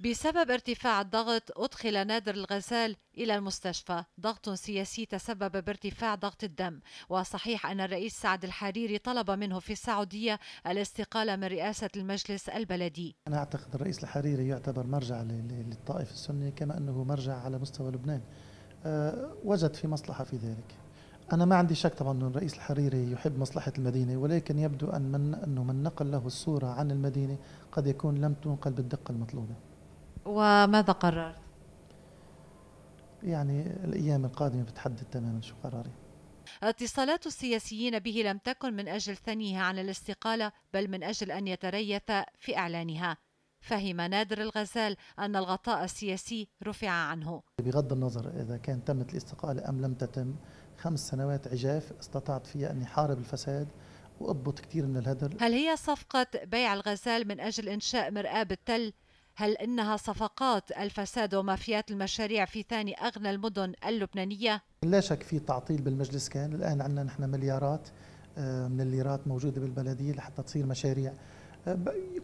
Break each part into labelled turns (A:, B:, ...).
A: بسبب ارتفاع الضغط أدخل نادر الغزال إلى المستشفى ضغط سياسي تسبب بارتفاع ضغط الدم وصحيح أن الرئيس سعد الحريري طلب منه في السعودية الاستقالة من رئاسة المجلس البلدي
B: أنا أعتقد الرئيس الحريري يعتبر مرجع للطائف السني كما أنه مرجع على مستوى لبنان أه وجد في مصلحة في ذلك أنا ما عندي شك طبعا أن الرئيس الحريري يحب مصلحة المدينة ولكن يبدو أن من أنه من نقل له الصورة عن المدينة قد يكون لم تنقل بالدقة المطلوبة وماذا قررت؟ يعني الأيام القادمة بتحدد تماما شو قراري
A: اتصالات السياسيين به لم تكن من أجل ثنيها عن الاستقالة بل من أجل أن يتريث في إعلانها فهم نادر الغزال أن الغطاء السياسي رفع عنه
B: بغض النظر إذا كان تمت الاستقالة أم لم تتم خمس سنوات عجاف استطعت فيها أني حارب الفساد وأضبط كثير من الهدر
A: هل هي صفقة بيع الغزال من أجل إنشاء مرآة بالتل هل إنها صفقات الفساد ومافيات المشاريع في ثاني أغنى المدن اللبنانية؟
B: لا شك في تعطيل بالمجلس كان الآن عندنا نحن مليارات آه، من الليرات موجودة بالبلدية لحتى تصير مشاريع آه،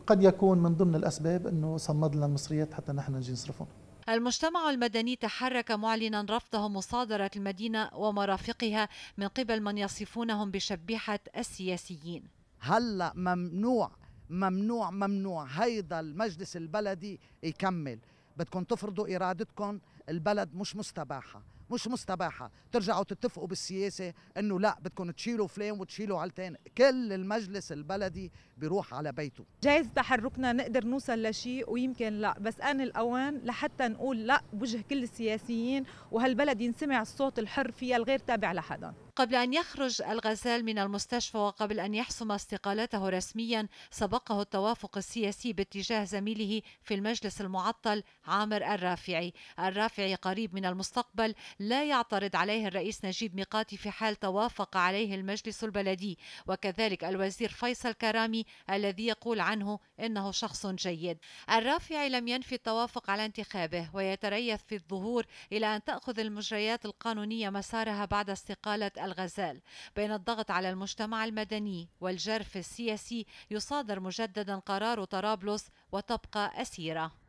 B: قد يكون من ضمن الأسباب أنه صمد لنا المصريات حتى نحن نجي نصرفهم
A: المجتمع المدني تحرك معلنا رفضه مصادرة المدينة ومرافقها من قبل من يصفونهم بشبيحة السياسيين
C: هلا ممنوع ممنوع ممنوع هيدا المجلس البلدي يكمل بدكم تفرضوا إرادتكم البلد مش مستباحة مش مستباحه ترجعوا تتفقوا بالسياسه انه لا بدكم تشيلوا فلان وتشيلوا علتين كل المجلس البلدي بيروح على بيته جايز تحركنا نقدر نوصل لشيء ويمكن لا بس ان الاوان لحتى نقول لا بوجه كل السياسيين وهالبلد ينسمع
A: الصوت الحر فيها الغير تابع لحدا قبل أن يخرج الغزال من المستشفى وقبل أن يحسم استقالته رسميا سبقه التوافق السياسي باتجاه زميله في المجلس المعطل عامر الرافعي الرافعي قريب من المستقبل لا يعترض عليه الرئيس نجيب ميقاتي في حال توافق عليه المجلس البلدي وكذلك الوزير فيصل كرامي الذي يقول عنه إنه شخص جيد الرافعي لم ينفي التوافق على انتخابه ويتريث في الظهور إلى أن تأخذ المجريات القانونية مسارها بعد استقالة الغزال بين الضغط على المجتمع المدني والجرف السياسي يصادر مجددا قرار طرابلس وتبقى أسيرة